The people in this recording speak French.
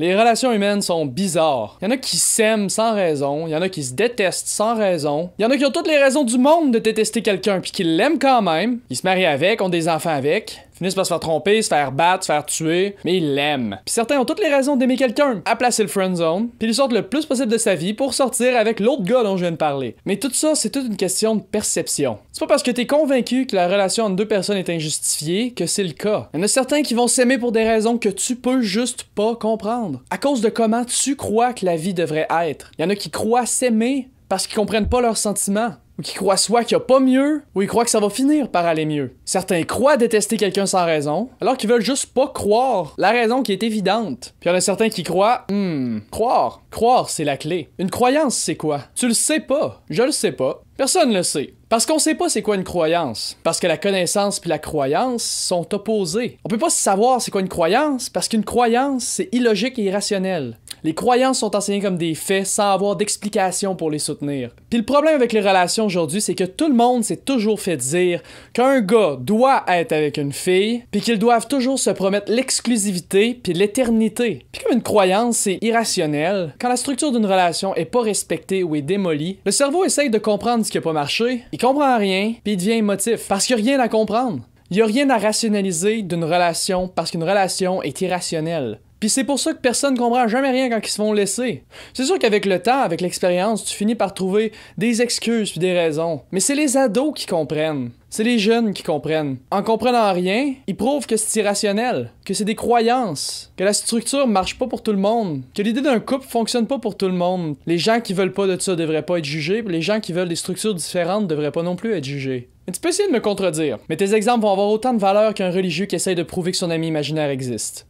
Les relations humaines sont bizarres. Il y en a qui s'aiment sans raison, il y en a qui se détestent sans raison, il y en a qui ont toutes les raisons du monde de détester quelqu'un puis qui l'aiment quand même. Ils se marient avec, ont des enfants avec finissent par se faire tromper, se faire battre, se faire tuer, mais ils l'aiment. Puis certains ont toutes les raisons d'aimer quelqu'un, à placer le friend zone, puis ils sortent le plus possible de sa vie pour sortir avec l'autre gars dont je viens de parler. Mais tout ça, c'est toute une question de perception. C'est pas parce que t'es convaincu que la relation entre deux personnes est injustifiée que c'est le cas. Il y en a certains qui vont s'aimer pour des raisons que tu peux juste pas comprendre, à cause de comment tu crois que la vie devrait être. Il y en a qui croient s'aimer parce qu'ils comprennent pas leurs sentiments ou qui croient soit qu'il n'y a pas mieux, ou ils croient que ça va finir par aller mieux. Certains croient détester quelqu'un sans raison, alors qu'ils veulent juste pas croire la raison qui est évidente. Puis il y en a certains qui croient, hmm, croire. Croire, c'est la clé. Une croyance, c'est quoi? Tu le sais pas. Je le sais pas. Personne le sait. Parce qu'on sait pas c'est quoi une croyance. Parce que la connaissance puis la croyance sont opposées. On peut pas savoir c'est quoi une croyance parce qu'une croyance, c'est illogique et irrationnel. Les croyances sont enseignées comme des faits sans avoir d'explication pour les soutenir. Puis le problème avec les relations aujourd'hui, c'est que tout le monde s'est toujours fait dire qu'un gars doit être avec une fille, puis qu'ils doivent toujours se promettre l'exclusivité puis l'éternité. Puis comme une croyance, c'est irrationnel. Quand la structure d'une relation est pas respectée ou est démolie, le cerveau essaye de comprendre ce qui a pas marché, il comprend rien, puis il devient émotif parce qu'il n'y a rien à comprendre. Il n'y a rien à rationaliser d'une relation parce qu'une relation est irrationnelle. Puis c'est pour ça que personne ne comprend jamais rien quand ils se font laisser. C'est sûr qu'avec le temps, avec l'expérience, tu finis par trouver des excuses puis des raisons. Mais c'est les ados qui comprennent. C'est les jeunes qui comprennent. En comprenant rien, ils prouvent que c'est irrationnel, que c'est des croyances, que la structure marche pas pour tout le monde, que l'idée d'un couple fonctionne pas pour tout le monde. Les gens qui veulent pas de ça devraient pas être jugés, les gens qui veulent des structures différentes devraient pas non plus être jugés. Mais tu peux essayer de me contredire, mais tes exemples vont avoir autant de valeur qu'un religieux qui essaye de prouver que son ami imaginaire existe.